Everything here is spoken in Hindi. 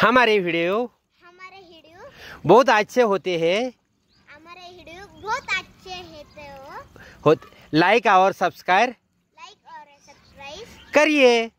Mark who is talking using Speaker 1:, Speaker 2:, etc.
Speaker 1: हमारे वीडियो हमारे वीडियो बहुत अच्छे होते हैं
Speaker 2: हमारे वीडियो बहुत अच्छे होते
Speaker 1: हो लाइक और सब्सक्राइब लाइक और सब्सक्राइब करिए